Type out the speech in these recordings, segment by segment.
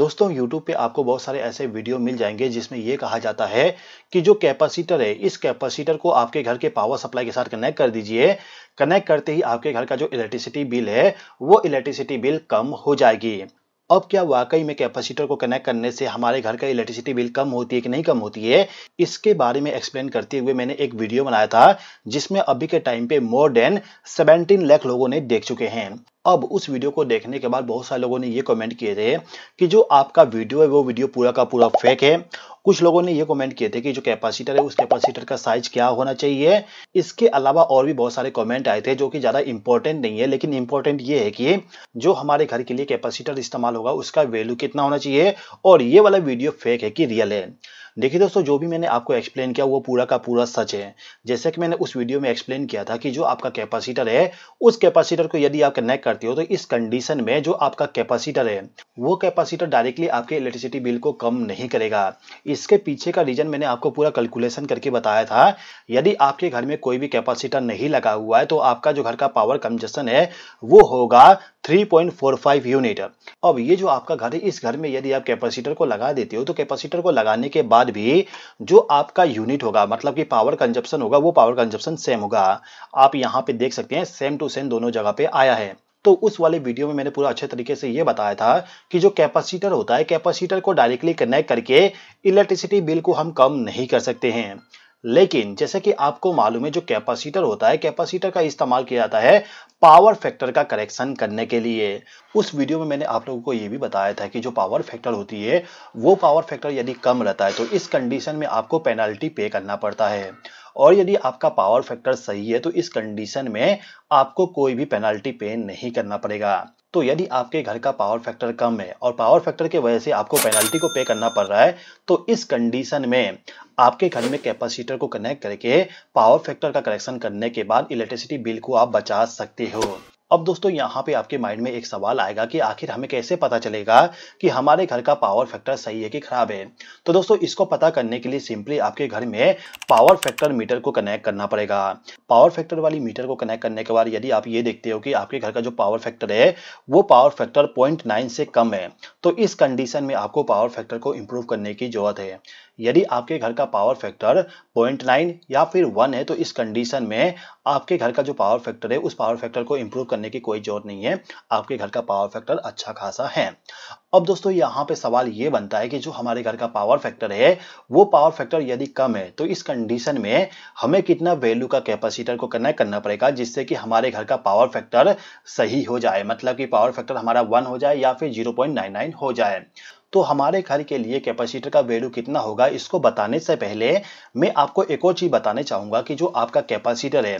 दोस्तों YouTube पे आपको बहुत सारे ऐसे वीडियो मिल जाएंगे जिसमें यह कहा जाता है कि जो कैपेसिटर है इस कैपेसिटर को आपके घर के पावर सप्लाई के साथ कनेक्ट कर दीजिए कनेक्ट करते ही आपके घर का जो इलेक्ट्रिसिटी बिल है वो इलेक्ट्रिसिटी बिल कम हो जाएगी अब क्या वाकई में कैपेसिटर को कनेक्ट करने से हमारे घर का इलेक्ट्रिसिटी बिल कम होती है कि नहीं कम होती है इसके बारे में एक्सप्लेन करते हुए मैंने एक वीडियो बनाया था जिसमें अभी के टाइम पे मोर देन 17 लाख लोगों ने देख चुके हैं अब उस वीडियो को देखने के बाद बहुत सारे लोगों ने ये कमेंट किए थे कि जो आपका वीडियो है वो वीडियो पूरा का पूरा फेक है कुछ लोगों ने ये कमेंट किए थे कि जो कैपेसिटर है उस कैपेसिटर का साइज क्या होना चाहिए इसके अलावा और भी बहुत सारे कमेंट आए थे जो कि ज़्यादा इंपॉर्टेंट नहीं है लेकिन इंपॉर्टेंट ये है कि जो हमारे घर के लिए कैपेसिटर इस्तेमाल होगा उसका वैल्यू कितना होना चाहिए और ये वाला वीडियो फेक है कि रियल है देखिए दोस्तों जो भी मैंने आपको एक्सप्लेन किया वो पूरा का पूरा सच है जैसे कि मैंने उस वीडियो में एक्सप्लेन किया था कि जो आपका कैपेसिटर है उस कैपेसिटर को यदि आप कनेक्ट करते हो तो इस कंडीशन में जो आपका कैपेसिटर है वो कैपेसिटर डायरेक्टली आपके इलेक्ट्रिसिटी बिल को कम नहीं करेगा इसके पीछे का रीजन मैंने आपको पूरा कैलकुलेशन करके बताया था यदि आपके घर में कोई भी कैपेसिटर नहीं लगा हुआ है तो आपका जो घर का पावर कंजेशन है वो होगा 3.45 यूनिट अब ये जो आपका घर है इस घर में यदि आप कैपेसिटर को लगा देते हो तो कैपेसिटर को लगाने के बाद बाद भी जो आपका यूनिट होगा मतलब कि पावर कंजप्शन होगा वो पावर कंजप्शन सेम होगा आप यहाँ पे देख सकते हैं सेम टू सेम दोनों जगह पे आया है तो उस वाले वीडियो में मैंने पूरा अच्छे तरीके से ये बताया था कि जो कैपेसिटर होता है कैपेसिटर को डायरेक्टली कनेक्ट करके इलेक्ट्रिसिटी बिल को हम कम नहीं कर सकते हैं लेकिन जैसे कि आपको मालूम है जो कैपेसिटर होता है कैपेसिटर का इस्तेमाल किया जाता है पावर फैक्टर का करेक्शन करने के लिए उस वीडियो में मैंने आप लोगों को ये भी बताया था कि जो पावर फैक्टर होती है वो पावर फैक्टर यदि कम रहता है तो इस कंडीशन में आपको पेनल्टी पे करना पड़ता है और यदि आपका पावर फैक्टर सही है तो इस कंडीशन में आपको कोई भी पेनल्टी पे नहीं करना पड़ेगा तो यदि आपके घर का पावर फैक्टर कम है और पावर फैक्टर के वजह से आपको पेनल्टी को पे करना पड़ रहा है तो इस कंडीशन में आपके घर में कैपेसिटर को कनेक्ट करके पावर फैक्टर का करेक्शन करने के बाद इलेक्ट्रिसिटी बिल को आप बचा सकते हो अब दोस्तों यहाँ पे आपके माइंड में एक सवाल आएगा कि आखिर हमें कैसे पता चलेगा कि हमारे घर का पावर फैक्टर सही है कि खराब है तो दोस्तों इसको पता करने के लिए सिंपली आपके घर में पावर फैक्टर मीटर को कनेक्ट करना पड़ेगा पावर फैक्टर वाली मीटर को कनेक्ट करने के बाद यदि आप ये देखते हो कि आपके घर का जो पावर फैक्टर है वो पावर फैक्टर पॉइंट से कम है तो इस कंडीशन में आपको पावर फैक्टर को इम्प्रूव करने की जरूरत है यदि आपके घर का पावर फैक्टर पॉइंट नाइन या फिर वन है तो इस कंडीशन में आपके घर का जो पावर फैक्टर है उस पावर फैक्टर को इंप्रूव करने की कोई जरूरत नहीं है आपके घर का पावर फैक्टर अच्छा खासा है अब दोस्तों यहाँ पे सवाल ये बनता है कि जो हमारे घर का पावर फैक्टर है वो पावर फैक्टर यदि कम है तो इस कंडीशन में हमें कितना वैल्यू का कैपेसिटर को कनेक्ट करना पड़ेगा जिससे कि हमारे घर का पावर फैक्टर सही हो जाए मतलब कि पावर फैक्टर हमारा वन हो जाए या फिर जीरो हो जाए तो हमारे घर के लिए कैपेसिटर का वैल्यू कितना होगा इसको बताने से पहले मैं आपको एक और चीज बताने चाहूंगा कि जो आपका कैपेसिटर है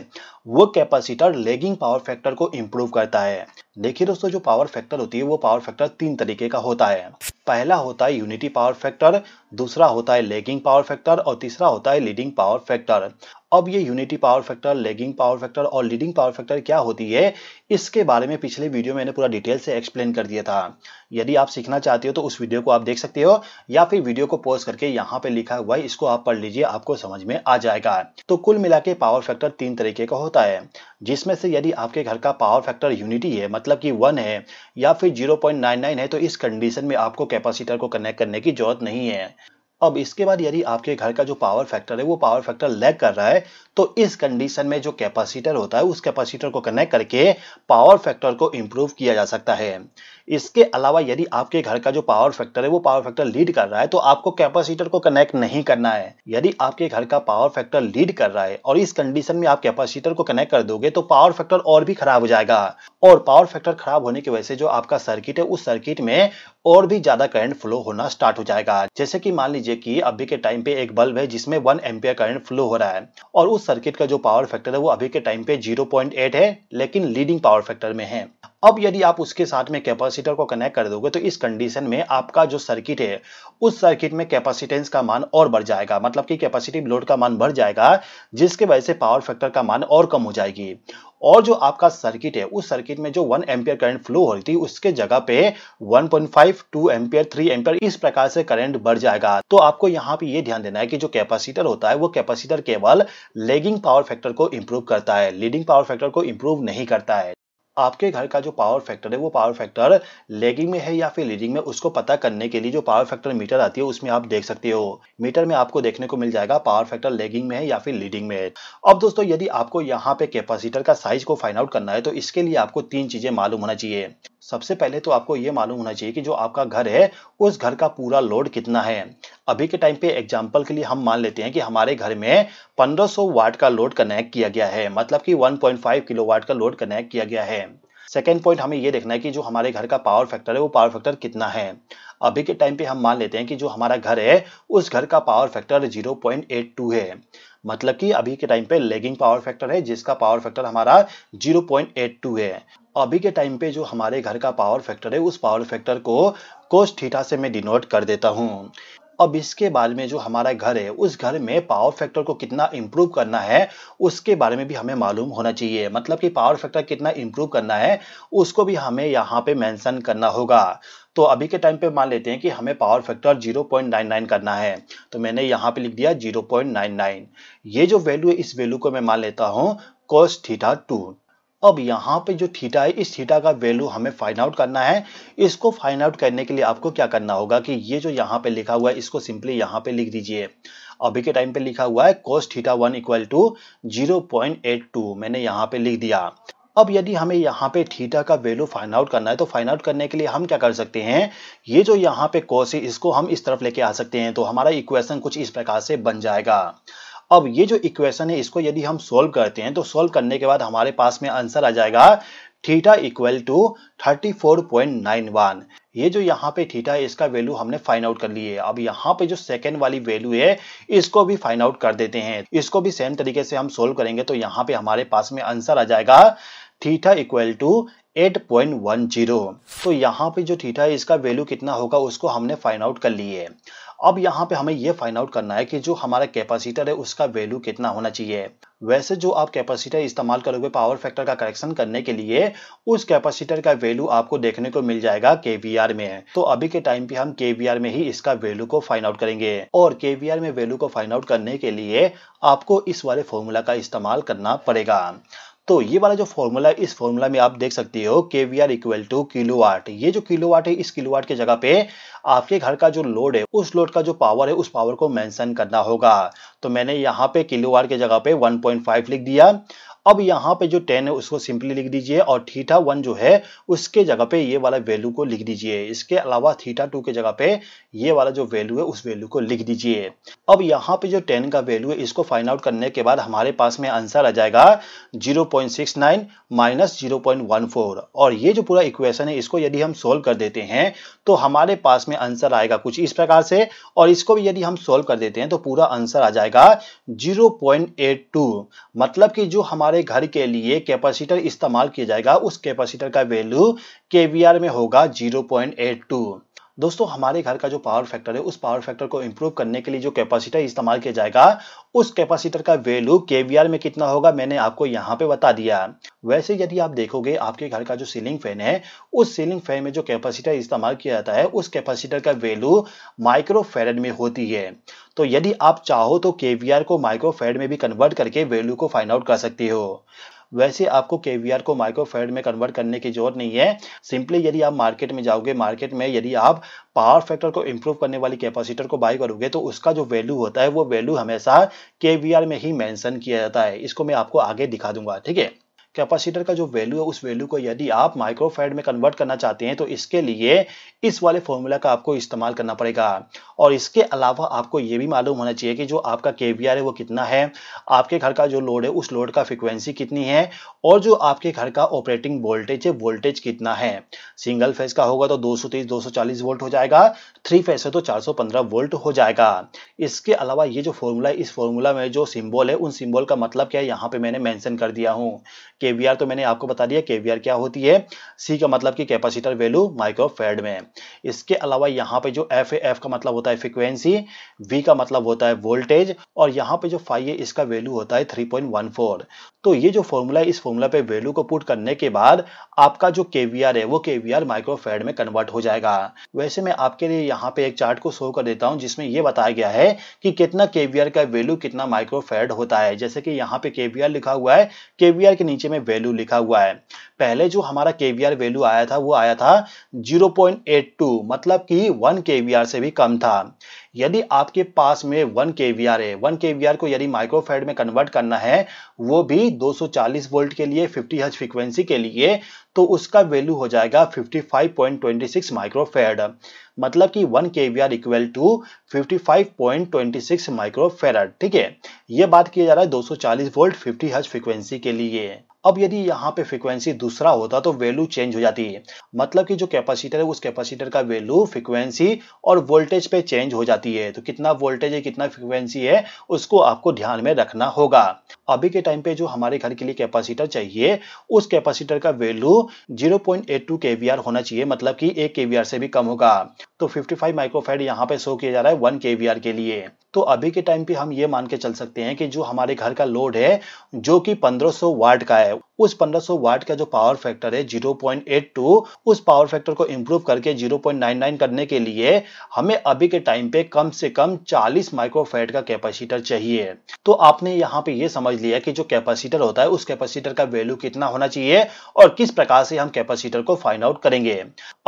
वो कैपेसिटर लेगिंग पावर फैक्टर को इम्प्रूव करता है देखिए दोस्तों जो पावर फैक्टर होती है वो पावर फैक्टर तीन तरीके का होता है पहला होता है यूनिटी पावर फैक्टर दूसरा होता है लेगिंग पावर फैक्टर और तीसरा होता है लीडिंग पावर फैक्टर अब ये unity power factor lagging power factor और लीडिंग पावर फैक्टर क्या होती है इसके बारे में पिछले वीडियो में मैंने पूरा डिटेल से एक्सप्लेन कर दिया था यदि आप सीखना चाहते हो तो उस वीडियो को आप देख सकते हो या फिर वीडियो को पोस्ट करके यहाँ पे लिखा हुआ है इसको आप पढ़ लीजिए आपको समझ में आ जाएगा तो कुल मिला पावर फैक्टर तीन तरीके का होता है जिसमें से यदि आपके घर का पावर फैक्टर यूनिटी है मतलब मतलब कि वन है या फिर जीरो पॉइंट नाइन नाइन है तो इस कंडीशन में आपको कैपेसिटर को कनेक्ट करने की जरूरत नहीं है अब इसके बाद यदि आपके घर का जो पावर फैक्टर है वो पावर फैक्टर लैग कर रहा है तो इस कंडीशन में जो कैपेसिटर होता है उस कैपेसिटर को कनेक्ट करके पावर फैक्टर को इंप्रूव किया जा सकता है इसके अलावा यदि आपके घर का जो पावर फैक्टर है वो पावर फैक्टर लीड कर रहा है तो आपको कैपेसिटर को कनेक्ट नहीं करना है यदि आपके घर का पावर फैक्टर लीड कर रहा है और इस कंडीशन में आप कैपेसिटर को कनेक्ट कर दोगे तो पावर फैक्टर और भी खराब हो जाएगा और पावर फैक्टर खराब होने की वजह से जो आपका सर्किट है उस सर्किट में और भी ज्यादा करंट फ्लो होना स्टार्ट हो जाएगा जैसे कि मान लीजिए कि अभी के टाइम पे एक बल्ब है जिसमें वन एम्पियर करंट फ्लो हो रहा है और उस सर्किट का जो पावर फैक्टर है वो अभी के टाइम पे 0.8 है लेकिन लीडिंग पावर फैक्टर में है अब यदि आप उसके साथ में कैपेसिटर को कनेक्ट कर दोगे तो इस कंडीशन में आपका जो सर्किट है उस सर्किट में कैपेसिटेंस का मान और बढ़ जाएगा मतलब कि कैपेसिटिव लोड का मान बढ़ जाएगा जिसके वजह से पावर फैक्टर का मान और कम हो जाएगी और जो आपका सर्किट है उस सर्किट में जो वन एम्पियर करंट फ्लो हो रही थी उसके जगह पे 1.5 टू एम्पियर थ्री एम्पियर इस प्रकार से करंट बढ़ जाएगा तो आपको यहाँ पे ये ध्यान देना है कि जो कैपेसिटर होता है वो कैपेसिटर केवल लेगिंग पावर फैक्टर को इम्प्रूव करता है लीडिंग पावर फैक्टर को इम्प्रूव नहीं करता है आपके घर का जो पावर फैक्टर है वो पावर फैक्टर लेगिंग में है या फिर लीडिंग में उसको पता करने के लिए जो पावर फैक्टर मीटर आती है उसमें आप देख सकते हो मीटर में आपको देखने को मिल जाएगा पावर फैक्टर लेगिंग में है या फिर लीडिंग में है अब दोस्तों यदि आपको यहाँ पे कैपेसिटर का साइज को फाइंड आउट करना है तो इसके लिए आपको तीन चीजें मालूम होना चाहिए सबसे पहले तो आपको ये मालूम होना चाहिए कि जो आपका घर है उस घर का पूरा लोड कितना है अभी के टाइम पे एग्जाम्पल के लिए हम मान लेते हैं कि हमारे घर में 1500 वाट का लोड कनेक्ट किया गया है मतलब कि 1.5 किलोवाट का लोड कनेक्ट किया गया है सेकेंड पॉइंट हमें ये देखना है कि जो हमारे घर का पावर फैक्टर है वो पावर फैक्टर कितना है अभी के टाइम पे हम मान लेते हैं कि जो हमारा घर है उस घर का पावर फैक्टर 0.82 है मतलब कि अभी के टाइम पे लेगिंग पावर फैक्टर है जिसका पावर फैक्टर हमारा 0.82 है अभी के टाइम पे जो हमारे घर का पावर फैक्टर है उस पावर फैक्टर को कोस थीटा से मैं डिनोट कर देता हूँ अब इसके बारे में जो हमारा घर है उस घर में पावर फैक्टर को कितना इम्प्रूव करना है उसके बारे में भी हमें मालूम होना चाहिए मतलब कि पावर फैक्टर कितना इम्प्रूव करना है उसको भी हमें यहाँ पे मेंशन करना होगा तो अभी के टाइम पे मान लेते हैं कि हमें पावर फैक्टर 0.99 करना है तो मैंने यहाँ पे लिख दिया 0.99 ये जो वैल्यू है इस वैल्यू को मैं मान लेता हूँ कोस थीटा टू अब यहाँ पे जो थीटा है इस थीटा का वैल्यू हमें फाइंड आउट करना है इसको फाइंड आउट करने के लिए आपको क्या करना होगा कि ये जो यहाँ पे लिखा हुआ है इसको सिंपली यहाँ पे लिख दीजिए अभी के टाइम पे लिखा हुआ है cos theta one equal to zero point eight two मैंने यहाँ पे लिख दिया अब यदि हमें यहाँ पे थीटा का वैल्यू फाइंड आउट करना है तो फाइंड आउट करने के लिए हम क्या कर सकते हैं ये जो यहाँ पे कॉस है इसको हम इस तरफ लेके आ सकते हैं तो हमारा इक्वेशन कुछ इस प्रकार से बन जाएगा अब ये जो इक्वेशन है इसको यदि हम सोल्व करते हैं तो सोल्व करने के बाद हमारे पास में आंसर आ जाएगा थीटा इक्वल टू वन ये जो यहाँ पे थीटा है इसका वैल्यू हमने फाइंड आउट कर ली है अब यहाँ पे जो सेकेंड वाली वैल्यू है इसको भी फाइंड आउट कर देते हैं इसको भी सेम तरीके से हम सोल्व करेंगे तो यहाँ पे हमारे पास में आंसर आ जाएगा थीटा इक्वल टू 8.10 तो यहाँ पे जो थीटा है इसका वैल्यू कितना होगा उसको हमने फाइंड आउट कर लिए अब यहाँ पे हमें ये फाइंड आउट करना है कि जो हमारा कैपेसिटर है उसका वैल्यू कितना होना चाहिए वैसे जो आप कैपेसिटर इस्तेमाल करोगे पावर फैक्टर का करेक्शन करने के लिए उस कैपेसिटर का वैल्यू आपको देखने को मिल जाएगा केवीआर में तो अभी के टाइम पे हम केवीआर में ही इसका वैल्यू को फाइंड आउट करेंगे और केवीआर में वैल्यू को फाइंड आउट करने के लिए आपको इस वाले फॉर्मूला का इस्तेमाल करना पड़ेगा तो ये वाला जो फॉर्मूला है इस फॉर्मूला में आप देख सकते हो K V R equal to kilowatt ये जो किलो वाट है इस किलो वाट की जगह पे आपके घर का जो लोड है उस लोड का जो पावर है उस पावर को मेंशन करना होगा तो मैंने यहाँ पे किलो वाट की जगह पे 1.5 लिख दिया अब यहाँ पे जो टेन है उसको सिंपली लिख दीजिए और थीटा वन जो है उसके जगह पे ये वाला वैल्यू को लिख दीजिए इसके अलावा थीटा टू के जगह पे ये वाला जो वैल्यू है उस वैल्यू को लिख दीजिए अब यहाँ पे जो टेन का वैल्यू है इसको फाइंड आउट करने के बाद हमारे पास में आंसर आ जाएगा zero point six nine minus zero point one four और ये जो पूरा इक्वेशन है इसको यदि हम सोल्व कर देते हैं तो हमारे पास में आंसर आएगा कुछ इस प्रकार से और इसको भी यदि हम सोल्व कर देते हैं तो पूरा आंसर आ जाएगा जीरो पॉइंट एट टू मतलब कि जो हमारे हमारे घर के लिए कैपेसिटर इस्तेमाल किया जाएगा उस कैपेसिटर का वैल्यू केवीआर में होगा 0.82 दोस्तों हमारे घर का जो पावर फैक्टर है उस पावर फैक्टर को इंप्रूव करने के लिए जो कैपेसिटर इस्तेमाल किया जाएगा उस कैपेसिटर का वैल्यू केवीआर में कितना होगा मैंने आपको यहाँ पे बता दिया वैसे यदि आप देखोगे आपके घर का जो सीलिंग फैन है उस सीलिंग फैन में जो कैपेसिटर इस्तेमाल किया जाता है उस कैपेसिटर का वैल्यू माइक्रोफेरेड में होती है तो यदि आप चाहो तो केवीआर को माइक्रोफेड में भी कन्वर्ट करके वैल्यू को फाइंड आउट कर सकते हो वैसे आपको केवीआर को माइक्रोफेड में कन्वर्ट करने की जरूरत नहीं है सिंपली यदि आप मार्केट में जाओगे मार्केट में यदि आप पावर फैक्टर को इंप्रूव करने वाली कैपेसिटर को बाय करोगे तो उसका जो वैल्यू होता है वो वैल्यू हमेशा केवीआर में ही मेंशन किया जाता है इसको मैं आपको आगे दिखा दूंगा ठीक है कैपेसिटर का जो वैल्यू है उस वैल्यू को यदि आप माइक्रोफेड में कन्वर्ट करना चाहते हैं तो इसके लिए इस वाले फॉर्मूला का आपको इस्तेमाल करना पड़ेगा और इसके अलावा आपको ये भी मालूम होना चाहिए कि जो आपका के है वो कितना है आपके घर का जो लोड है उस लोड का फ्रिक्वेंसी कितनी है और जो आपके घर का ऑपरेटिंग वोल्टेज है वोल्टेज कितना है सिंगल फेज का होगा तो दो सौ वोल्ट हो जाएगा थ्री फेज है तो चार वोल्ट हो जाएगा इसके अलावा ये जो फॉर्मूला है इस फॉर्मूला में जो सिम्बॉल है उन सिम्बॉल का मतलब क्या है यहाँ पे मैंने मैंशन कर दिया हूँ केवीआर तो मैंने आपको बता दिया केवीआर क्या होती है सी का मतलब कि कैपेसिटर वैल्यू माइक्रोफेड में इसके अलावा यहाँ पे जो एफ है एफ का मतलब होता है फ्रिक्वेंसी वी का मतलब होता है वोल्टेज और यहाँ पे जो फाइव है इसका वैल्यू होता है थ्री तो ये जो फॉर्मूला है इस फॉर्मूला पे वैल्यू को पुट करने के बाद आपका जो केवीआर है वो केवीआर माइक्रोफेड में कन्वर्ट हो जाएगा वैसे मैं आपके लिए यहाँ पे एक चार्ट को शो कर देता हूँ जिसमें ये बताया गया है कि कितना केवीआर का वैल्यू कितना माइक्रोफेड होता है जैसे कि यहाँ पे केवीआर लिखा हुआ है केवीआर के नीचे में वैल्यू लिखा हुआ है पहले जो हमारा केवीआर वैल्यू आया था वो आया था 0.82 मतलब कि 1 केवीआर से भी कम था यदि आपके पास में 1 केवीआर है 1 केवीआर को यदि माइक्रोफेड में कन्वर्ट करना है वो भी 240 वोल्ट के लिए 50 हज फ्रीक्वेंसी के लिए तो उसका वैल्यू हो जाएगा 55.26 माइक्रोफेड मतलब कि 1 केवीआर इक्वल टू 55.26 माइक्रोफेराड ठीक है ये बात किया जा रहा है 240 वोल्ट 50 हज फ्रीक्वेंसी के लिए अब यदि यहाँ पे फ्रिक्वेंसी दूसरा होता तो वैल्यू चेंज हो जाती है मतलब कि जो कैपेसिटर है उस कैपेसिटर का वैल्यू फ्रिक्वेंसी और वोल्टेज पे चेंज हो जाती है तो कितना वोल्टेज है कितना फ्रिक्वेंसी है उसको आपको ध्यान में रखना होगा अभी के टाइम पे जो हमारे घर के लिए कैपेसिटर चाहिए उस कैपेसिटर का वैल्यू 0.82 पॉइंट होना चाहिए मतलब कि एक केवीआर से भी कम होगा तो 55 माइक्रोफेड यहाँ पे शो किया जा रहा है वन के के लिए तो अभी के टाइम पे हम ये मान के चल सकते हैं कि जो हमारे घर का लोड है जो कि 1500 वाट का है there उस 1500 वाट का जो पावर फैक्टर है 0.82 उस पावर फैक्टर को इंप्रूव करके 0.99 करने के लिए हमें अभी के टाइम पे कम से कम 40 माइक्रोफेट का कैपेसिटर चाहिए तो आपने यहाँ पे ये समझ लिया कि जो कैपेसिटर होता है उस कैपेसिटर का वैल्यू कितना होना चाहिए और किस प्रकार से हम कैपेसिटर को फाइंड आउट करेंगे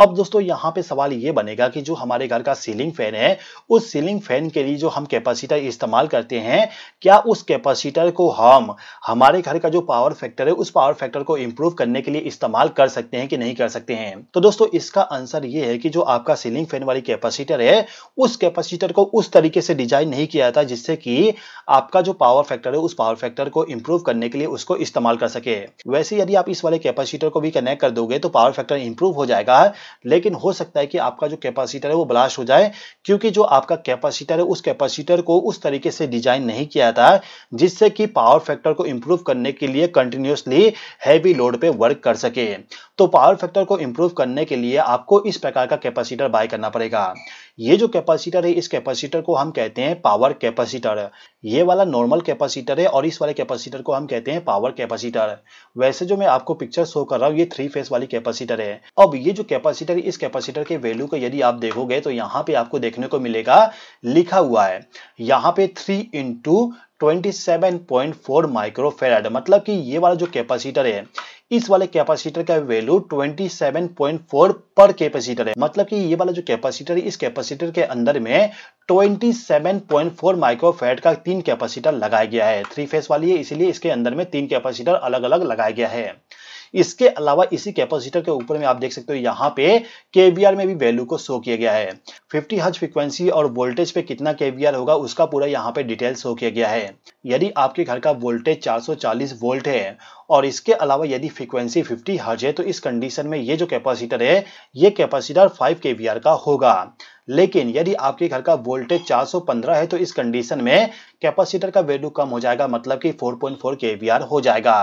अब दोस्तों यहाँ पे सवाल ये बनेगा कि जो हमारे घर का सीलिंग फैन है उस सीलिंग फैन के लिए जो हम कैपेसिटर इस्तेमाल करते हैं क्या उस कैपेसिटर को हम हमारे घर का जो पावर फैक्टर है उस पावर फैक्टर को इम्प्रूव करने के लिए इस्तेमाल कर सकते हैं कि नहीं कर सकते हैं तो दोस्तों इसका आंसर ये है कि जो आपका सीलिंग फैन वाली कैपेसिटर है उस कैपेसिटर को उस तरीके से डिजाइन नहीं किया जाता जिससे कि आपका जो पावर फैक्टर है उस पावर फैक्टर को इम्प्रूव करने के लिए उसको इस्तेमाल कर सके वैसे यदि आप इस वाले कैपेसिटर को भी कनेक्ट कर दोगे तो पावर फैक्टर इंप्रूव हो जाएगा लेकिन हो सकता है कि आपका जो कैपेसिटर है वो ब्लास्ट हो जाए क्योंकि जो आपका कैपेसिटर है उस कैपेसिटर को उस तरीके से डिजाइन नहीं किया था जिससे कि पावर फैक्टर को इंप्रूव करने के लिए कंटिन्यूसली भी हैवी लोड पे वर्क कर सके तो पावर फैक्टर को इंप्रूव करने के लिए आपको इस प्रकार का कैपेसिटर बाय करना पड़ेगा ये जो कैपेसिटर है इस कैपेसिटर को हम कहते हैं पावर कैपेसिटर ये वाला नॉर्मल कैपेसिटर है और इस वाले कैपेसिटर को हम कहते हैं पावर कैपेसिटर वैसे जो मैं आपको पिक्चर शो कर रहा हूँ ये थ्री फेस वाली कैपेसिटर है अब ये जो कैपेसिटर इस कैपेसिटर के वैल्यू को यदि आप देखोगे तो यहाँ पे आपको देखने को मिलेगा लिखा हुआ है यहाँ पे थ्री इंटू 27.4 माइक्रोफेराड मतलब कि ये वाला जो कैपेसिटर है इस वाले कैपेसिटर का वैल्यू 27.4 पर कैपेसिटर है मतलब कि ये वाला जो कैपेसिटर है इस कैपेसिटर के अंदर में 27.4 माइक्रोफेड का तीन कैपेसिटर लगाया गया है थ्री फेस वाली है इसीलिए इसके अंदर में तीन कैपेसिटर अलग अलग लगाया गया है इसके अलावा इसी कैपेसिटर के ऊपर में आप देख सकते हो यहाँ पे केवीआर में भी वैल्यू को शो किया गया है 50 हज फ्रिक्वेंसी और वोल्टेज पे कितना केवीआर होगा उसका पूरा यहाँ पे डिटेल शो किया गया है यदि आपके घर का वोल्टेज 440 वोल्ट है और इसके अलावा यदि फ्रीक्वेंसी 50 हर्ज है तो इस कंडीशन में ये जो कैपेसिटर है ये कैपेसिटर 5 केवीआर का होगा लेकिन यदि आपके घर का वोल्टेज 415 है तो इस कंडीशन में कैपेसिटर का वैल्यू कम हो जाएगा मतलब कि 4.4 केवीआर हो जाएगा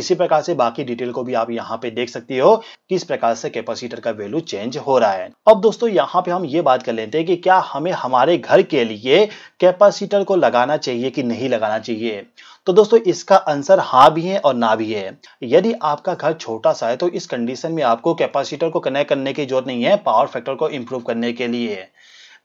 इसी प्रकार से बाकी डिटेल को भी आप यहां पे देख सकती हो किस प्रकार से कैपेसिटर का वैल्यू चेंज हो रहा है अब दोस्तों यहाँ पे हम ये बात कर लेते हैं कि क्या हमें हमारे घर के लिए कैपेसिटर को लगाना चाहिए कि नहीं लगाना चाहिए तो दोस्तों इसका आंसर हाँ भी है और ना भी है यदि आपका घर छोटा सा है तो इस कंडीशन में आपको कैपेसिटर को कनेक्ट करने की जरूरत नहीं है पावर फैक्टर को इंप्रूव करने के लिए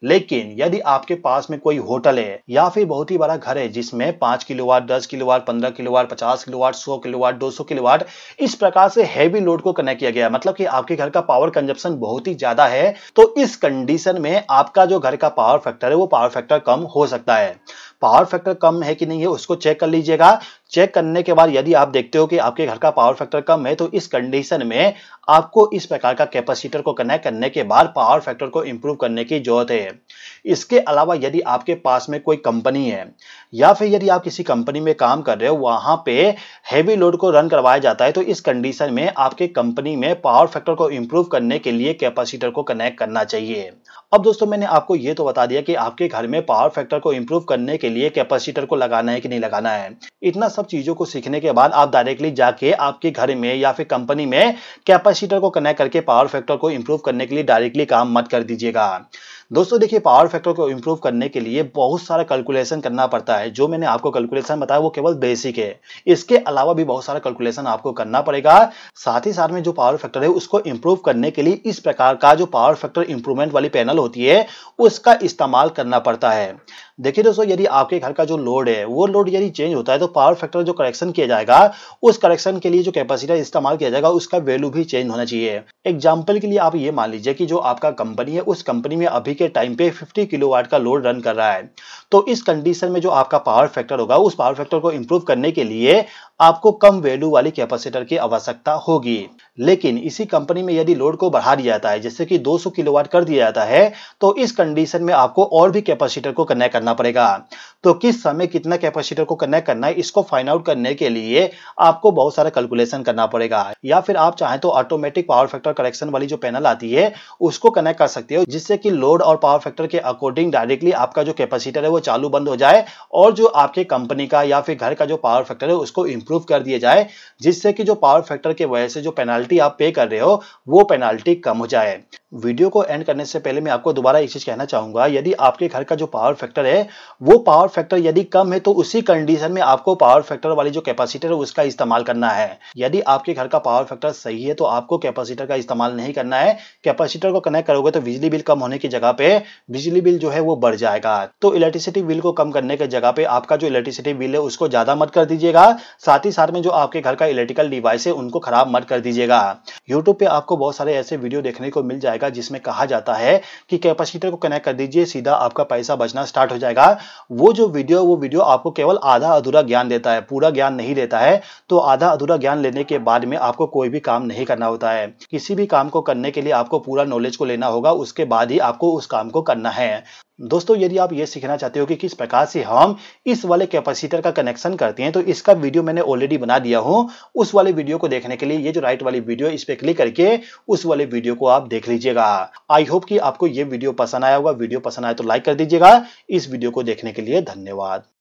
लेकिन यदि आपके पास में कोई होटल है या फिर बहुत ही बड़ा घर है जिसमें पांच किलो वाट दस किलो वाट पंद्रह किलो वाट पचास किलो वाट सौ किलो वाट दो सौ किलो वाट इस प्रकार से हैवी लोड को कनेक्ट किया गया मतलब कि आपके घर का पावर कंजप्शन बहुत ही ज्यादा है तो इस कंडीशन में आपका जो घर का पावर फैक्टर है वो पावर फैक्टर कम हो सकता है पावर फैक्टर कम है कि नहीं है उसको चेक कर लीजिएगा चेक करने के बाद यदि आप देखते हो कि आपके घर का पावर फैक्टर कम है तो इस कंडीशन में आपको इस प्रकार का कैपेसिटर को कनेक्ट करने के बाद पावर फैक्टर को इंप्रूव करने की जरूरत है इसके अलावा यदि आपके पास में कोई कंपनी है या फिर यदि आप किसी कंपनी में काम कर रहे हो वहां पे हैवी लोड को रन करवाया जाता है तो इस कंडीशन में आपके कंपनी में पावर फैक्टर को इंप्रूव करने के लिए कैपेसिटर को कनेक्ट करना चाहिए अब दोस्तों मैंने आपको ये तो बता दिया कि आपके घर में पावर फैक्टर को इंप्रूव करने के लिए कैपेसिटर को लगाना है कि नहीं लगाना है इतना सब चीजों को सीखने के बाद आप डायरेक्टली जाके आपके घर में या फिर कंपनी में कैपेसिटर को कनेक्ट करके पावर फैक्टर को इंप्रूव करने के लिए डायरेक्टली काम मत कर दीजिएगा दोस्तों देखिए पावर फैक्टर को इम्प्रूव करने के लिए बहुत सारा कैलकुलेशन करना पड़ता है जो मैंने आपको कैलकुलेशन बताया वो केवल बेसिक है इसके अलावा भी बहुत सारा कैलकुलेशन आपको करना पड़ेगा साथ ही साथ में जो पावर फैक्टर है उसको इम्प्रूव करने के लिए इस प्रकार का जो पावर फैक्टर इंप्रूवमेंट वाली पैनल होती है उसका इस्तेमाल करना पड़ता है देखिए दोस्तों यदि आपके घर का जो लोड है वो लोड यदि चेंज होता है तो पावर फैक्टर जो करेक्शन किया जाएगा उस करेक्शन के लिए जो कैपेसिटी इस्तेमाल किया जाएगा उसका वैल्यू भी चेंज होना चाहिए एग्जाम्पल के लिए आप ये मान लीजिए कि जो आपका कंपनी है उस कंपनी में अभी के टाइम पे 50 किलो का लोड रन कर रहा है तो इस कंडीशन में जो आपका पावर फैक्टर होगा उस पावर फैक्टर को इम्प्रूव करने के लिए आपको कम वैल्यू वाली कैपेसिटर की आवश्यकता होगी लेकिन इसी कंपनी में यदि लोड को बढ़ा दिया जाता है जैसे कि 200 किलोवाट कर दिया जाता है तो इस कंडीशन में आपको और भी कैपेसिटर को कनेक्ट करना पड़ेगा तो किस समय कितना कैपेसिटर को कनेक्ट करना है इसको फाइंड आउट करने के लिए आपको बहुत सारा कैलकुलेशन करना पड़ेगा या फिर आप चाहें तो ऑटोमेटिक पावर फैक्टर करेक्शन वाली जो पैनल आती है उसको कनेक्ट कर सकते हो जिससे कि लोड और पावर फैक्टर के अकॉर्डिंग डायरेक्टली आपका जो कैपेसिटर है वो चालू बंद हो जाए और जो आपके कंपनी का या फिर घर का जो पावर फैक्टर है उसको इंप्रूव कर दिया जाए जिससे कि जो पावर फैक्टर की वजह से जो पेनाल्टी आप पे कर रहे हो वो पेनाल्टी कम हो जाए वीडियो को एंड करने से पहले मैं आपको दोबारा एक चीज कहना चाहूंगा यदि आपके घर का जो पावर फैक्टर है वो पावर फैक्टर यदि कम है तो उसी कंडीशन में आपको पावर फैक्टर वाली जो कैपेसिटर है उसका इस्तेमाल करना है यदि आपके घर का पावर फैक्टर सही है तो आपको कैपेसिटर का इस्तेमाल नहीं करना है कैपेसिटर को कनेक्ट करोगे तो बिजली बिल कम होने की जगह पे बिजली बिल जो है वो बढ़ जाएगा तो इलेक्ट्रिसिटी बिल को कम करने की जगह पे आपका जो इलेक्ट्रिसिटी बिल है उसको ज्यादा मत कर दीजिएगा साथ ही साथ में जो आपके घर का इलेक्ट्रिकल डिवाइस है उनको खराब मत कर दीजिएगा यूट्यूब पे आपको बहुत सारे ऐसे वीडियो देखने को मिल जाएगा जाएगा जिसमें कहा जाता है कि कैपेसिटर को कनेक्ट कर दीजिए सीधा आपका पैसा बचना स्टार्ट हो जाएगा वो जो वीडियो वो वीडियो आपको केवल आधा अधूरा ज्ञान देता है पूरा ज्ञान नहीं देता है तो आधा अधूरा ज्ञान लेने के बाद में आपको कोई भी काम नहीं करना होता है किसी भी काम को करने के लिए आपको पूरा नॉलेज को लेना होगा उसके बाद ही आपको उस काम को करना है दोस्तों यदि आप ये सीखना चाहते हो कि किस प्रकार से हम इस वाले कैपेसिटर का कनेक्शन करते हैं तो इसका वीडियो मैंने ऑलरेडी बना दिया हूं उस वाले वीडियो को देखने के लिए ये जो राइट वाली वीडियो इस पर क्लिक करके उस वाले वीडियो को आप देख लीजिएगा आई होप कि आपको ये वीडियो पसंद आया होगा वीडियो पसंद आया तो लाइक कर दीजिएगा इस वीडियो को देखने के लिए धन्यवाद